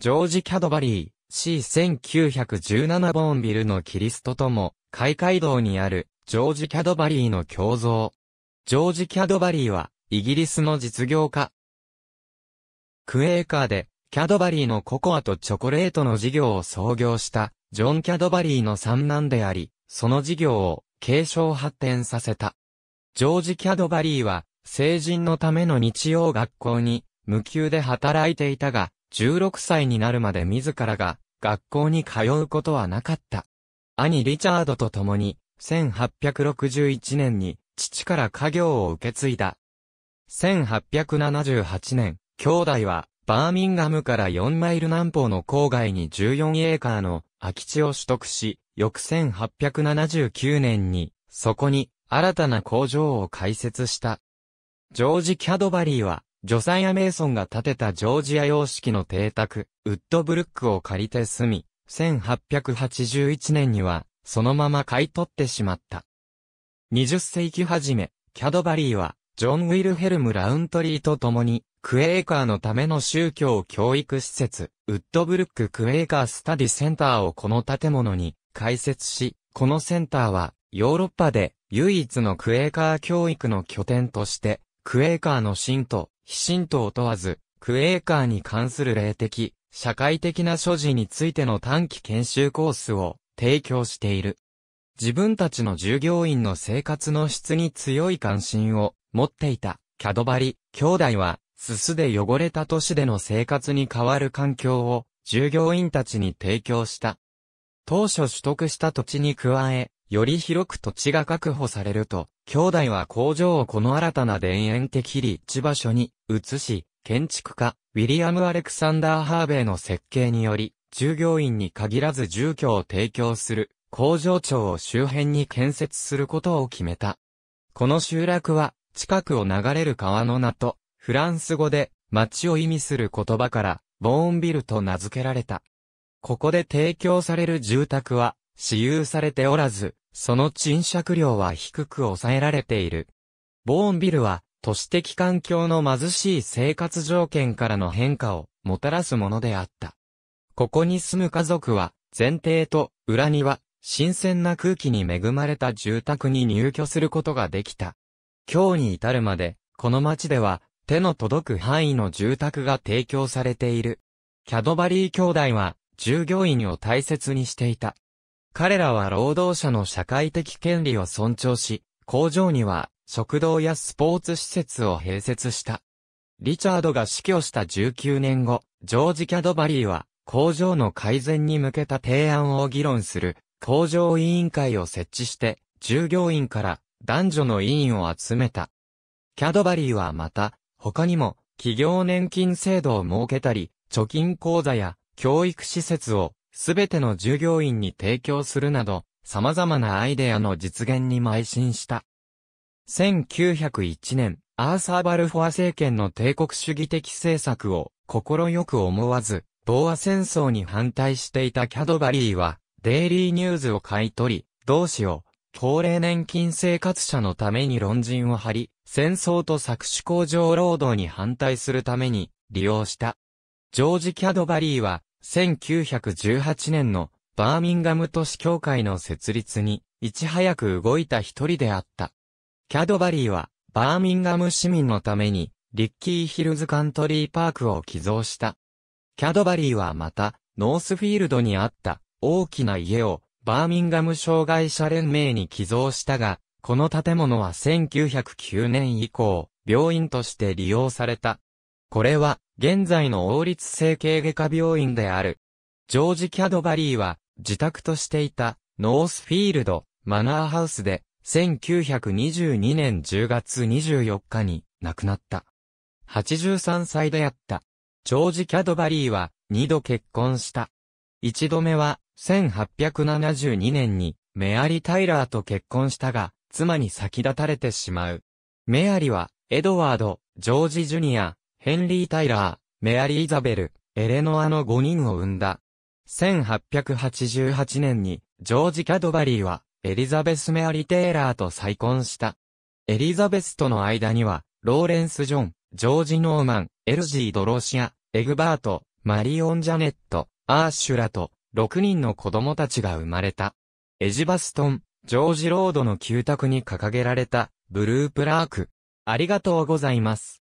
ジョージ・キャドバリー、C1917 ボーンビルのキリストとも、海街道にある、ジョージ・キャドバリーの胸像。ジョージ・キャドバリーは、イギリスの実業家。クエーカーで、キャドバリーのココアとチョコレートの事業を創業した、ジョン・キャドバリーの三男であり、その事業を継承発展させた。ジョージ・キャドバリーは、成人のための日曜学校に、無給で働いていたが、16歳になるまで自らが学校に通うことはなかった。兄リチャードと共に、1861年に父から家業を受け継いだ。1878年、兄弟はバーミンガムから4マイル南方の郊外に14エーカーの空き地を取得し、翌1879年に、そこに新たな工場を開設した。ジョージ・キャドバリーは、ジョサイア・メイソンが建てたジョージア様式の邸宅、ウッドブルックを借りて住み、1881年には、そのまま買い取ってしまった。20世紀初め、キャドバリーは、ジョン・ウィルヘルム・ラウントリーと共に、クエーカーのための宗教教育施設、ウッドブルック・クエーカー・スタディ・センターをこの建物に開設し、このセンターは、ヨーロッパで唯一のクエーカー教育の拠点として、クエーカーの信徒、非神道問わず、クエーカーに関する霊的、社会的な所持についての短期研修コースを提供している。自分たちの従業員の生活の質に強い関心を持っていたキャドバリ兄弟は、すすで汚れた都市での生活に変わる環境を従業員たちに提供した。当初取得した土地に加え、より広く土地が確保されると、兄弟は工場をこの新たな田園的立地場所に移し、建築家、ウィリアム・アレクサンダー・ハーベイの設計により、従業員に限らず住居を提供する工場長を周辺に建設することを決めた。この集落は、近くを流れる川の名と、フランス語で町を意味する言葉から、ボーンビルと名付けられた。ここで提供される住宅は、私有されておらず、その賃借料は低く抑えられている。ボーンビルは、都市的環境の貧しい生活条件からの変化をもたらすものであった。ここに住む家族は、前提と裏庭、新鮮な空気に恵まれた住宅に入居することができた。今日に至るまで、この街では、手の届く範囲の住宅が提供されている。キャドバリー兄弟は、従業員を大切にしていた。彼らは労働者の社会的権利を尊重し、工場には食堂やスポーツ施設を併設した。リチャードが死去した19年後、ジョージ・キャドバリーは工場の改善に向けた提案を議論する工場委員会を設置して、従業員から男女の委員を集めた。キャドバリーはまた、他にも企業年金制度を設けたり、貯金口座や教育施設をすべての従業員に提供するなど、様々なアイデアの実現に邁進した。1901年、アーサー・バルフォア政権の帝国主義的政策を心よく思わず、防和戦争に反対していたキャドバリーは、デイリーニューズを買い取り、同志を、高齢年金生活者のために論陣を張り、戦争と作取工場労働に反対するために利用した。ジョージ・キャドバリーは、1918年のバーミンガム都市協会の設立に、いち早く動いた一人であった。キャドバリーは、バーミンガム市民のために、リッキーヒルズカントリーパークを寄贈した。キャドバリーはまた、ノースフィールドにあった大きな家をバーミンガム障害者連盟に寄贈したが、この建物は1909年以降、病院として利用された。これは、現在の王立整形外科病院である。ジョージ・キャドバリーは、自宅としていた、ノースフィールド、マナーハウスで、1922年10月24日に亡くなった。83歳であった。ジョージ・キャドバリーは2度結婚した。1度目は1872年にメアリタイラーと結婚したが、妻に先立たれてしまう。メアリはエドワード、ジョージ・ジュニア、ヘンリー・タイラー、メアリー・イザベル、エレノアの5人を生んだ。1888年に、ジョージ・キャドバリーは、エリザベス・メアリ・テイラーと再婚した。エリザベスとの間には、ローレンス・ジョン、ジョージ・ノーマン、エルジー・ドロシア、エグバート、マリオン・ジャネット、アーシュラと、6人の子供たちが生まれた。エジバストン、ジョージ・ロードの旧宅に掲げられた、ブループラーク。ありがとうございます。